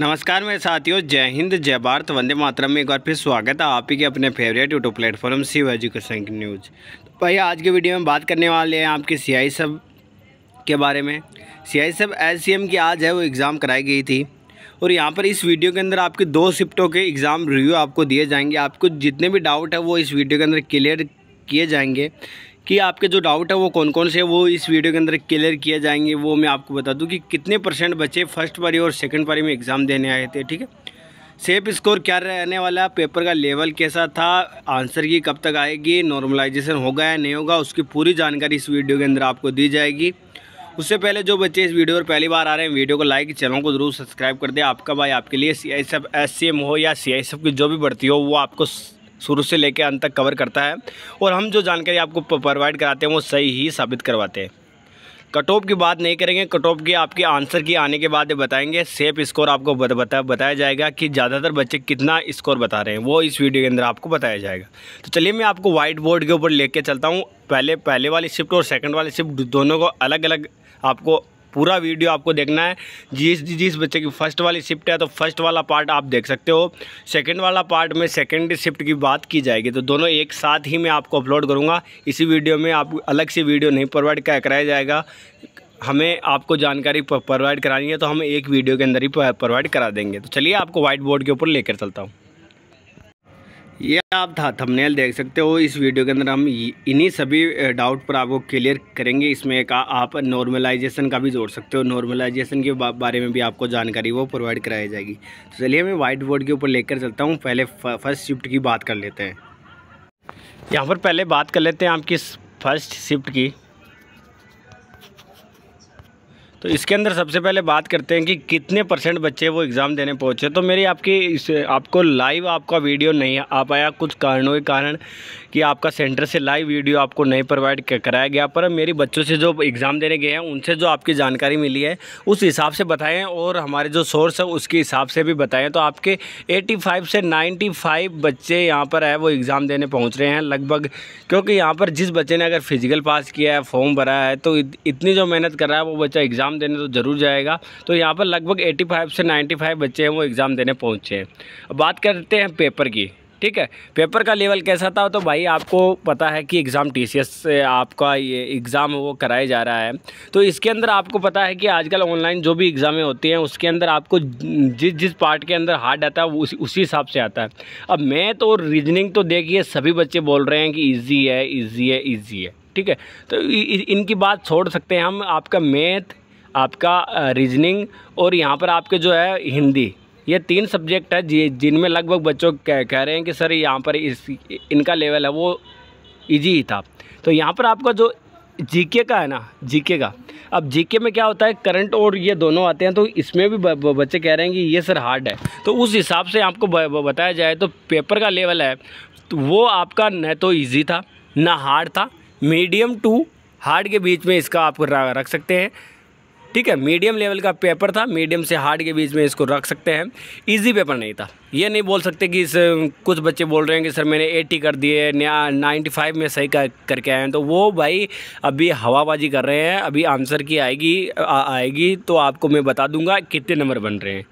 नमस्कार मेरे साथियों जय हिंद जय भारत वंदे मातरम में एक बार फिर स्वागत है आप ही के अपने favourite YouTube platform C education की न्यूज़ तो भाई आज के वीडियो में बात करने वाले हैं आपके सी सब के बारे में सी सब एस की आज है वो एग्ज़ाम कराई गई थी और यहाँ पर इस वीडियो के अंदर आपके दो शिफ्टों के एग्ज़ाम रिव्यू आपको दिए जाएंगे आपको जितने भी डाउट है वो इस वीडियो के अंदर क्लियर किए जाएंगे कि आपके जो डाउट है वो कौन कौन से वो इस वीडियो के अंदर क्लियर किए जाएंगे वो मैं आपको बता दूँ कि कितने परसेंट बच्चे फर्स्ट पारी और सेकेंड पारी में एग्ज़ाम देने आए थे ठीक है सेफ स्कोर क्या रहने वाला पेपर का लेवल कैसा था आंसर की कब तक आएगी नॉर्मलाइजेशन होगा या नहीं होगा उसकी पूरी जानकारी इस वीडियो के अंदर आपको दी जाएगी उससे पहले जो बच्चे इस वीडियो पर पहली बार आ रहे हैं वीडियो को लाइक चैनल को जरूर सब्सक्राइब कर दें आपका भाई आपके लिए C I S F S C M हो या सी आई एस एफ की जो भी बढ़ती हो वो आपको शुरू से लेकर अंत तक कवर करता है और हम जो जानकारी आपको प्रोवाइड कराते हैं वो सही ही साबित करवाते हैं कट ऑफ की बात नहीं करेंगे कट ऑफ की आपके आंसर की आने के बाद बताएंगे सेफ स्कोर आपको बता, बता बताया जाएगा कि ज़्यादातर बच्चे कितना स्कोर बता रहे हैं वो इस वीडियो के अंदर आपको बताया जाएगा तो चलिए मैं आपको वाइट बोर्ड के ऊपर लेके चलता हूँ पहले पहले वाली शिफ्ट और सेकंड वाली शिफ्ट दोनों को अलग अलग आपको पूरा वीडियो आपको देखना है जिस जिस बच्चे की फ़र्स्ट वाली शिफ्ट है तो फर्स्ट वाला पार्ट आप देख सकते हो सेकेंड वाला पार्ट में सेकेंड शिफ्ट की बात की जाएगी तो दोनों एक साथ ही मैं आपको अपलोड करूँगा इसी वीडियो में आप अलग से वीडियो नहीं प्रोवाइड कराया जाएगा हमें आपको जानकारी प्रोवाइड करानी है तो हम एक वीडियो के अंदर ही प्रोवाइड करा देंगे तो चलिए आपको वाइट बोर्ड के ऊपर लेकर चलता हूँ ये आप था थंबनेल देख सकते हो इस वीडियो के अंदर हम इन्हीं सभी डाउट पर आपको क्लियर करेंगे इसमें एक आप नॉर्मलाइजेशन का भी जोड़ सकते हो नॉर्मलाइजेशन के बारे में भी आपको जानकारी वो प्रोवाइड कराई जाएगी तो चलिए मैं वाइट बोर्ड के ऊपर लेकर चलता हूँ पहले फर्स्ट शिफ्ट की बात कर लेते हैं यहाँ पर पहले बात कर लेते हैं आपकी फर्स्ट शिफ्ट की तो इसके अंदर सबसे पहले बात करते हैं कि कितने परसेंट बच्चे वो एग्ज़ाम देने पहुँचे तो मेरी आपकी इस आपको लाइव आपका वीडियो नहीं आ पाया कुछ कारणों के कारण कि आपका सेंटर से लाइव वीडियो आपको नहीं प्रोवाइड कराया गया पर मेरे बच्चों से जो एग्ज़ाम देने गए हैं उनसे जो आपकी जानकारी मिली है उस हिसाब से बताएँ और हमारे जो सोर्स है उसके हिसाब से भी बताएँ तो आपके एटी से नाइन्टी बच्चे यहाँ पर है वो एग्ज़ाम देने पहुँच रहे हैं लगभग क्योंकि यहाँ पर जिस बच्चे ने अगर फिजिकल पास किया है फॉर्म भरा है तो इतनी जो मेहनत कर रहा है वो बच्चा एग्ज़ाम एग्ज़ाम देने तो ज़रूर जाएगा तो यहाँ पर लगभग 85 से 95 बच्चे हैं वो एग्ज़ाम देने पहुँचे हैं अब बात करते हैं पेपर की ठीक है पेपर का लेवल कैसा था तो भाई आपको पता है कि एग्ज़ाम टीसीएस से आपका ये एग्ज़ाम वो कराया जा रहा है तो इसके अंदर आपको पता है कि आजकल ऑनलाइन जो भी एग्ज़ामें होती हैं उसके अंदर आपको जिस जिस पार्ट के अंदर हार्ड आता है उस, उसी हिसाब से आता है अब मैं तो रीजनिंग तो देखिए सभी बच्चे बोल रहे हैं कि ईजी है ईजी है ईजी है ठीक है तो इ, इनकी बात छोड़ सकते हैं हम आपका मैथ आपका रीजनिंग और यहाँ पर आपके जो है हिंदी ये तीन सब्जेक्ट है जी जिनमें लगभग बच्चों कह कह रहे हैं कि सर यहाँ पर इस इनका लेवल है वो इजी ही था तो यहाँ पर आपका जो जीके का है ना जीके का अब जीके में क्या होता है करंट और ये दोनों आते हैं तो इसमें भी बच्चे कह रहे हैं कि ये सर हार्ड है तो उस हिसाब से आपको बताया जाए तो पेपर का लेवल है तो वो आपका न तो ईजी था ना हार्ड था मीडियम टू हार्ड के बीच में इसका आप रख सकते हैं ठीक है मीडियम लेवल का पेपर था मीडियम से हार्ड के बीच में इसको रख सकते हैं इजी पेपर नहीं था ये नहीं बोल सकते कि इस कुछ बच्चे बोल रहे हैं कि सर मैंने एट्टी कर दिए नाइन्टी फाइव में सही कर, करके आए हैं तो वो भाई अभी हवाबाजी कर रहे हैं अभी आंसर की आएगी आ, आएगी तो आपको मैं बता दूंगा कितने नंबर बन रहे हैं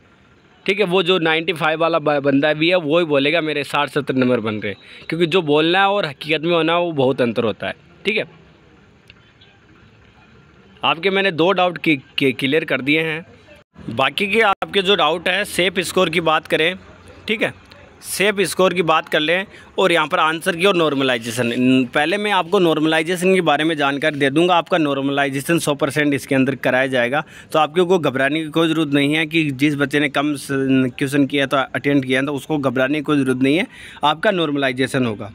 ठीक है वो जो 95 वाला बंदा भी है वो ही बोलेगा मेरे साठ सत्तर नंबर बन रहे हैं क्योंकि जो बोलना है और हकीकत में होना वो बहुत अंतर होता है ठीक है आपके मैंने दो डाउट क्लियर कर दिए हैं बाकी के आपके जो डाउट है सेफ स्कोर की बात करें ठीक है सेफ स्कोर की बात कर लें और यहाँ पर आंसर की और नॉर्मलाइजेशन पहले मैं आपको नॉर्मलाइजेशन के बारे में जानकारी दे दूंगा आपका नॉर्मलाइजेशन 100 परसेंट इसके अंदर कराया जाएगा तो आपके को घबराने की कोई ज़रूरत नहीं है कि जिस बच्चे ने कम क्वेश्चन किया तो अटेंड किया तो उसको घबराने की कोई ज़रूरत नहीं है आपका नॉर्मलाइजेशन होगा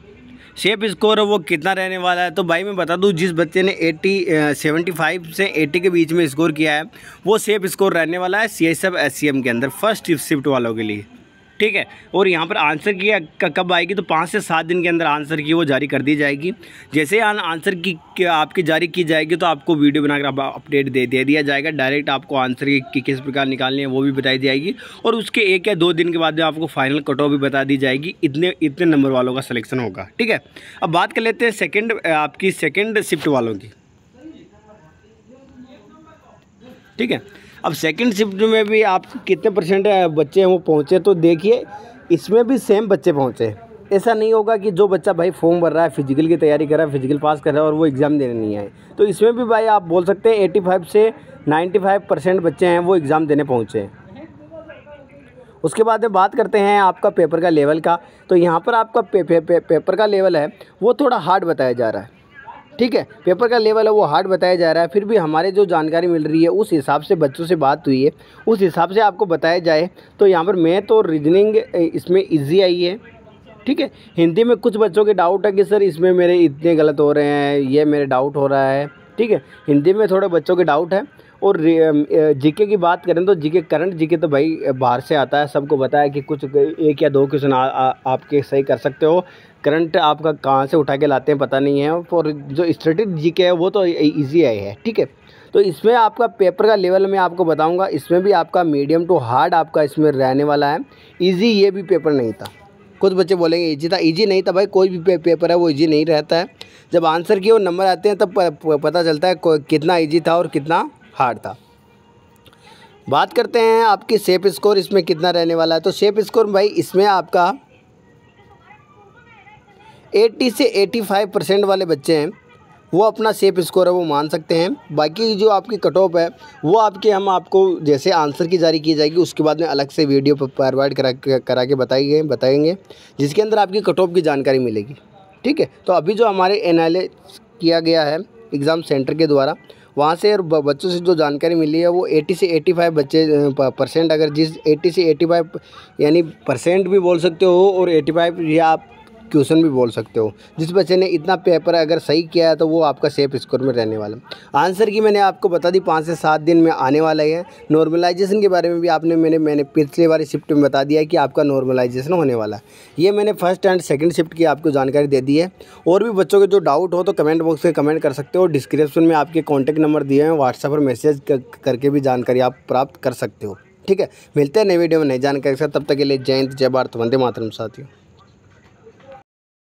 शेप स्कोर वो कितना रहने वाला है तो भाई मैं बता दूँ जिस बच्चे ने 80 75 से 80 के बीच में स्कोर किया है वो सेफ स्कोर रहने वाला है C S F S C M के अंदर फर्स्ट शिफ्ट वालों के लिए ठीक है और यहाँ पर आंसर की कब आएगी तो पाँच से सात दिन के अंदर आंसर की वो जारी कर दी जाएगी जैसे आंसर की आपकी जारी की जाएगी तो आपको वीडियो बनाकर आप अपडेट दे दे दिया जाएगा डायरेक्ट आपको आंसर की कि किस प्रकार निकालनी है वो भी बताई जाएगी और उसके एक या दो दिन के बाद में आपको फाइनल कट ऑफ भी बता दी जाएगी इतने इतने नंबर वालों का सलेक्शन होगा ठीक है अब बात कर लेते हैं सेकेंड आपकी सेकेंड शिफ्ट वालों की ठीक है अब सेकंड शिफ्ट में भी आप कितने परसेंट बच्चे हैं वो पहुँचे तो देखिए इसमें भी सेम बच्चे पहुँचे ऐसा नहीं होगा कि जो बच्चा भाई फॉर्म भर रहा है फिजिकल की तैयारी कर रहा है फिजिकल पास कर रहा है और वो एग्ज़ाम देने नहीं आए तो इसमें भी भाई आप बोल सकते हैं 85 से 95 परसेंट बच्चे हैं वो एग्ज़ाम देने पहुँचे हैं उसके बाद में बात करते हैं आपका पेपर का लेवल का तो यहाँ पर आपका पे, पे, पे, पेपर का लेवल है वो थोड़ा हार्ड बताया जा रहा है ठीक है पेपर का लेवल है वो हार्ड बताया जा रहा है फिर भी हमारे जो जानकारी मिल रही है उस हिसाब से बच्चों से बात हुई है उस हिसाब से आपको बताया जाए तो यहाँ पर मैथ और रीजनिंग इसमें ईजी आई है ठीक है हिंदी में कुछ बच्चों के डाउट है कि सर इसमें मेरे इतने गलत हो रहे हैं ये मेरे डाउट हो रहा है ठीक है हिंदी में थोड़े बच्चों के डाउट है और जीके की बात करें तो जीके करंट जीके तो भाई बाहर से आता है सबको बताया कि कुछ एक या दो क्वेश्चन आपके सही कर सकते हो करंट आपका कहाँ से उठा के लाते हैं पता नहीं है और जो स्ट्रेटिक जी है वो तो ईजी आई है ठीक है तो इसमें आपका पेपर का लेवल मैं आपको बताऊंगा इसमें भी आपका मीडियम टू हार्ड आपका इसमें रहने वाला है इजी ये भी पेपर नहीं था कुछ बच्चे बोलेंगे इजी था ईजी नहीं था भाई कोई भी पे, पेपर है वो ईजी नहीं रहता है जब आंसर किए और नंबर आते हैं तब पता चलता है कितना ईजी था और कितना हार्ड था बात करते हैं आपकी सेफ स्कोर इसमें कितना रहने वाला है तो सेफ स्कोर भाई इसमें आपका 80 से 85 परसेंट वाले बच्चे हैं वो अपना सेफ स्कोर है वो मान सकते हैं बाकी जो आपकी कट ऑफ है वो आपके हम आपको जैसे आंसर की जारी की जाएगी उसके बाद में अलग से वीडियो पर प्रोवाइड करा करा के बताएंगे बताएंगे जिसके अंदर आपकी कट ऑफ की जानकारी मिलेगी ठीक है तो अभी जो हमारे एनालिस किया गया है एग्ज़ाम सेंटर के द्वारा वहाँ से बच्चों से जो जानकारी मिली है वो 80 से 85 बच्चे परसेंट अगर जिस 80 से 85 यानी परसेंट भी बोल सकते हो और 85 या आप क्वेश्चन भी बोल सकते हो जिस बच्चे ने इतना पेपर अगर सही किया है तो वो आपका सेफ स्कोर में रहने वाला आंसर की मैंने आपको बता दी पाँच से सात दिन में आने वाला है नॉर्मलाइजेशन के बारे में भी आपने मैंने मैंने पिछले बारी शिफ्ट में बता दिया कि आपका नॉर्मलाइजेशन होने वाला है ये मैंने फर्स्ट एंड सेकेंड शिफ्ट की आपको जानकारी दे दी है और भी बच्चों के जो डाउट हो तो कमेंट बॉक्स में कमेंट कर सकते हो डिस्क्रिप्शन में आपके कॉन्टैक्ट नंबर दिए हैं व्हाट्सएप पर मैसेज करके भी जानकारी आप प्राप्त कर सकते हो ठीक है मिलते हैं नए वीडियो में नई जानकारी के साथ तब तक के लिए जय हिंद जय भारत वंदे मातरम साथियों